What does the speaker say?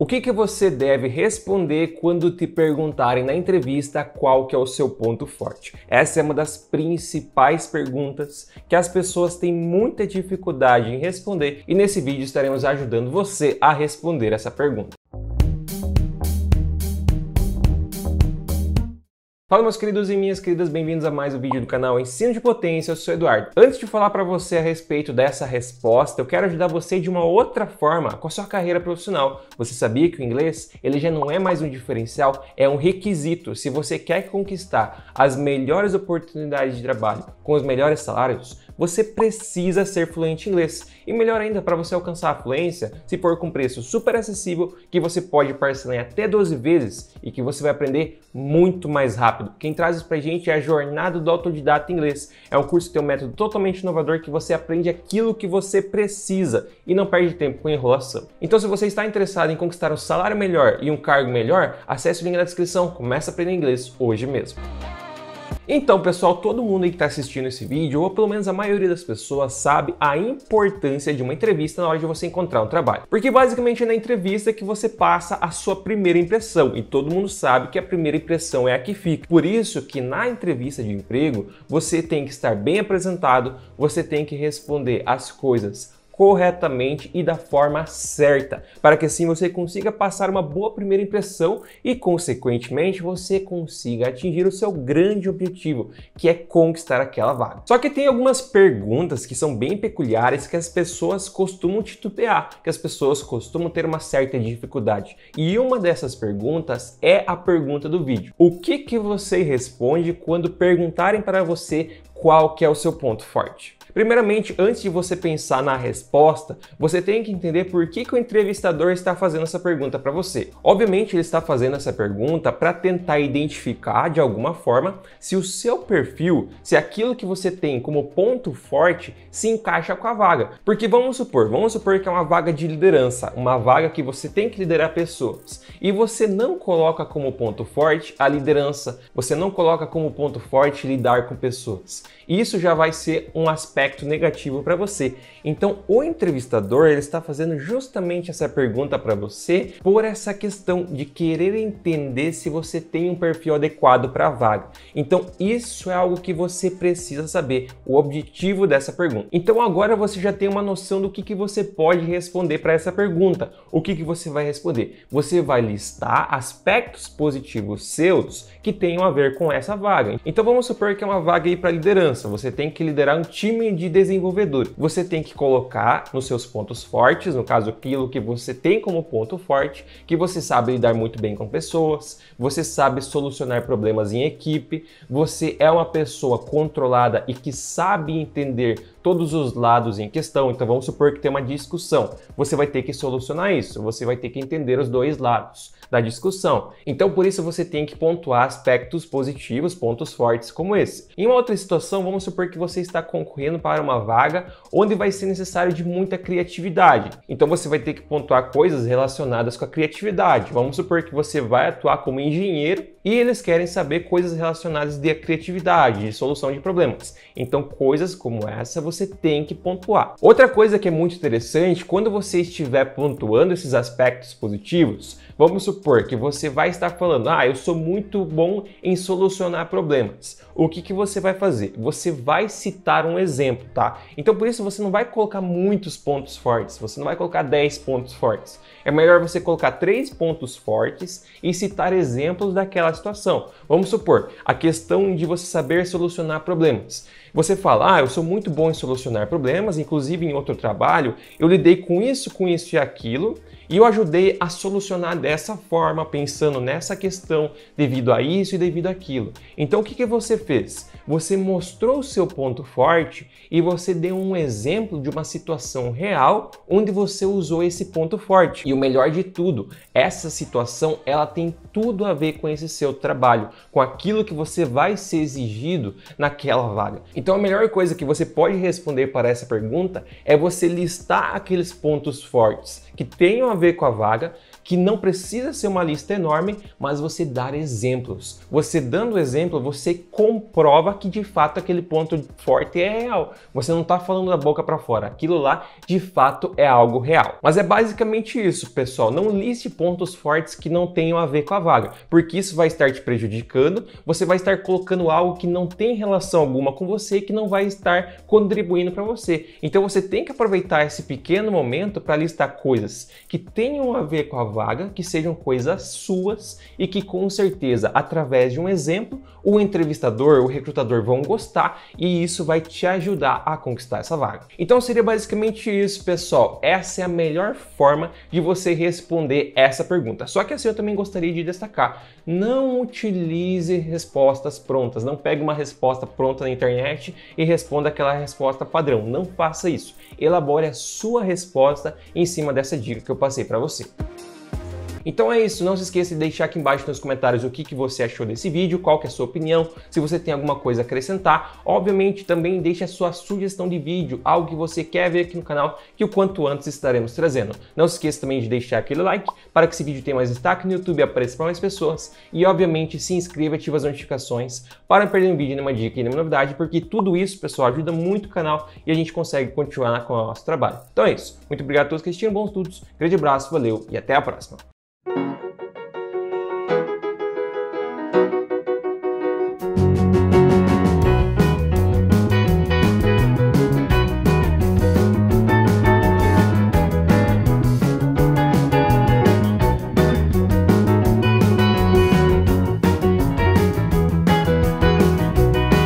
O que, que você deve responder quando te perguntarem na entrevista qual que é o seu ponto forte? Essa é uma das principais perguntas que as pessoas têm muita dificuldade em responder e nesse vídeo estaremos ajudando você a responder essa pergunta. Fala meus queridos e minhas queridas, bem-vindos a mais um vídeo do canal Ensino de Potência, eu sou Eduardo. Antes de falar para você a respeito dessa resposta, eu quero ajudar você de uma outra forma com a sua carreira profissional. Você sabia que o inglês, ele já não é mais um diferencial, é um requisito. Se você quer conquistar as melhores oportunidades de trabalho com os melhores salários, você precisa ser fluente em inglês. E melhor ainda, para você alcançar a fluência, se for com preço super acessível, que você pode parcelar em até 12 vezes e que você vai aprender muito mais rápido rápido. Quem traz isso pra gente é a Jornada do Autodidata Inglês. É um curso que tem um método totalmente inovador que você aprende aquilo que você precisa e não perde tempo com enrolação. Então, se você está interessado em conquistar um salário melhor e um cargo melhor, acesse o link na descrição. Começa a aprender inglês hoje mesmo. Então, pessoal, todo mundo que está assistindo esse vídeo, ou pelo menos a maioria das pessoas, sabe a importância de uma entrevista na hora de você encontrar um trabalho. Porque basicamente é na entrevista que você passa a sua primeira impressão, e todo mundo sabe que a primeira impressão é a que fica. Por isso que na entrevista de emprego, você tem que estar bem apresentado, você tem que responder as coisas corretamente e da forma certa, para que assim você consiga passar uma boa primeira impressão e, consequentemente, você consiga atingir o seu grande objetivo, que é conquistar aquela vaga. Só que tem algumas perguntas que são bem peculiares que as pessoas costumam titubear, que as pessoas costumam ter uma certa dificuldade. E uma dessas perguntas é a pergunta do vídeo. O que que você responde quando perguntarem para você qual que é o seu ponto forte? Primeiramente, antes de você pensar na resposta, você tem que entender por que, que o entrevistador está fazendo essa pergunta para você. Obviamente, ele está fazendo essa pergunta para tentar identificar de alguma forma se o seu perfil, se aquilo que você tem como ponto forte se encaixa com a vaga. Porque vamos supor, vamos supor que é uma vaga de liderança, uma vaga que você tem que liderar pessoas e você não coloca como ponto forte a liderança, você não coloca como ponto forte lidar com pessoas. Isso já vai ser um aspecto aspecto negativo para você. Então, o entrevistador ele está fazendo justamente essa pergunta para você por essa questão de querer entender se você tem um perfil adequado para a vaga. Então, isso é algo que você precisa saber, o objetivo dessa pergunta. Então, agora você já tem uma noção do que, que você pode responder para essa pergunta. O que, que você vai responder? Você vai listar aspectos positivos seus que tenham a ver com essa vaga. Então, vamos supor que é uma vaga aí para liderança. Você tem que liderar um time sonho de desenvolvedor. Você tem que colocar nos seus pontos fortes, no caso aquilo que você tem como ponto forte, que você sabe lidar muito bem com pessoas, você sabe solucionar problemas em equipe, você é uma pessoa controlada e que sabe entender todos os lados em questão. Então vamos supor que tem uma discussão. Você vai ter que solucionar isso, você vai ter que entender os dois lados da discussão. Então por isso você tem que pontuar aspectos positivos, pontos fortes como esse. Em uma outra situação, vamos supor que você está concorrendo para uma vaga onde vai ser necessário de muita criatividade. Então você vai ter que pontuar coisas relacionadas com a criatividade. Vamos supor que você vai atuar como engenheiro e eles querem saber coisas relacionadas de criatividade, de solução de problemas. Então, coisas como essa você tem que pontuar. Outra coisa que é muito interessante, quando você estiver pontuando esses aspectos positivos, vamos supor que você vai estar falando: "Ah, eu sou muito bom em solucionar problemas". O que que você vai fazer? Você vai citar um exemplo, tá? Então, por isso você não vai colocar muitos pontos fortes, você não vai colocar 10 pontos fortes. É melhor você colocar três pontos fortes e citar exemplos daquelas situação. Vamos supor, a questão de você saber solucionar problemas. Você fala, ah, eu sou muito bom em solucionar problemas, inclusive em outro trabalho, eu lidei com isso, com isso e aquilo, e eu ajudei a solucionar dessa forma, pensando nessa questão devido a isso e devido àquilo. Então o que, que você fez? Você mostrou o seu ponto forte e você deu um exemplo de uma situação real onde você usou esse ponto forte. E o melhor de tudo, essa situação ela tem tudo a ver com esse seu trabalho, com aquilo que você vai ser exigido naquela vaga. Então, então a melhor coisa que você pode responder para essa pergunta é você listar aqueles pontos fortes que tenham a ver com a vaga, que não precisa ser uma lista enorme, mas você dar exemplos. Você dando exemplo, você comprova que de fato aquele ponto forte é real. Você não está falando da boca para fora. Aquilo lá de fato é algo real. Mas é basicamente isso, pessoal. Não liste pontos fortes que não tenham a ver com a vaga, porque isso vai estar te prejudicando. Você vai estar colocando algo que não tem relação alguma com você, que não vai estar contribuindo para você. Então você tem que aproveitar esse pequeno momento para listar coisas que tenham a ver com a vaga vaga, que sejam coisas suas e que com certeza, através de um exemplo, o entrevistador, o recrutador vão gostar e isso vai te ajudar a conquistar essa vaga. Então seria basicamente isso, pessoal. Essa é a melhor forma de você responder essa pergunta. Só que assim eu também gostaria de destacar, não utilize respostas prontas, não pegue uma resposta pronta na internet e responda aquela resposta padrão. Não faça isso. Elabore a sua resposta em cima dessa dica que eu passei para você. Então é isso, não se esqueça de deixar aqui embaixo nos comentários o que, que você achou desse vídeo, qual que é a sua opinião, se você tem alguma coisa a acrescentar. Obviamente também deixe a sua sugestão de vídeo, algo que você quer ver aqui no canal, que o quanto antes estaremos trazendo. Não se esqueça também de deixar aquele like para que esse vídeo tenha mais destaque no YouTube e apareça para mais pessoas. E obviamente se inscreva e ative as notificações para não perder nenhum vídeo, nenhuma dica e nenhuma novidade, porque tudo isso, pessoal, ajuda muito o canal e a gente consegue continuar com o nosso trabalho. Então é isso. Muito obrigado a todos que assistiram, bons estudos, grande abraço, valeu e até a próxima.